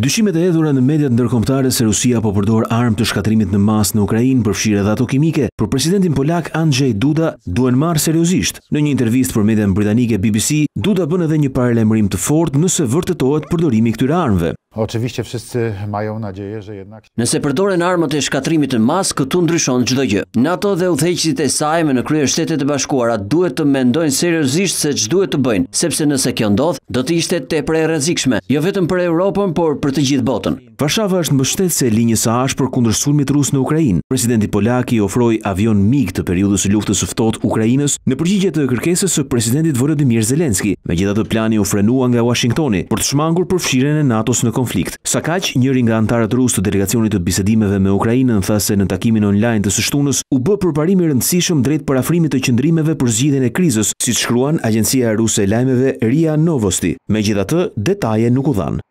Dyshimet e hedhura në mediat ndërkombëtare se Rusia po përdor armë të shkatrimit në masë në Ukrainë, përfshirë edhe ato kimike, për presidentin polak Andrzej Duda duhen marrë seriozisht. Në një intervistë për median britanike BBC, Duda bën edhe një paralajmërim të fortë nëse vërtetohet përdorimi i këtyre armëve. Nëse përdore në armët e shkatrimit në masë, këtu ndryshon gjithë dhe gjë. NATO dhe utheqësit e sajme në krye shtetet e bashkuara duhet të mendojnë seriosisht se që duhet të bëjnë, sepse nëse kjo ndodhë, do të ishte të e prej rezikshme, jo vetëm për Europën, por për të gjithë botën. Varshava është në bështet se linjë sa ashë për kundrë surmit rusë në Ukrajinë. Presidenti Polaki ofroj avion mig të periudës luftës uftot Ukrajinës në përgjigje të kërkesës së presidentit Vorodimir Zelenski, me të plani u frenua nga Washingtoni për të shmangur përfshiren e NATO-së në konflikt. kaq, njëri nga antarët rusë të delegacionit të bisedimeve me Ukrainën tha se në takimin online të sështunës u bë përparimi rëndësishëm drejt parafrimit të qëndrimeve për zgjidhjen e krizës, si të shkruan agjencia Ruse e Lajmeve Ria Novosti. Me gjitha të, detaje nuk u dhanë.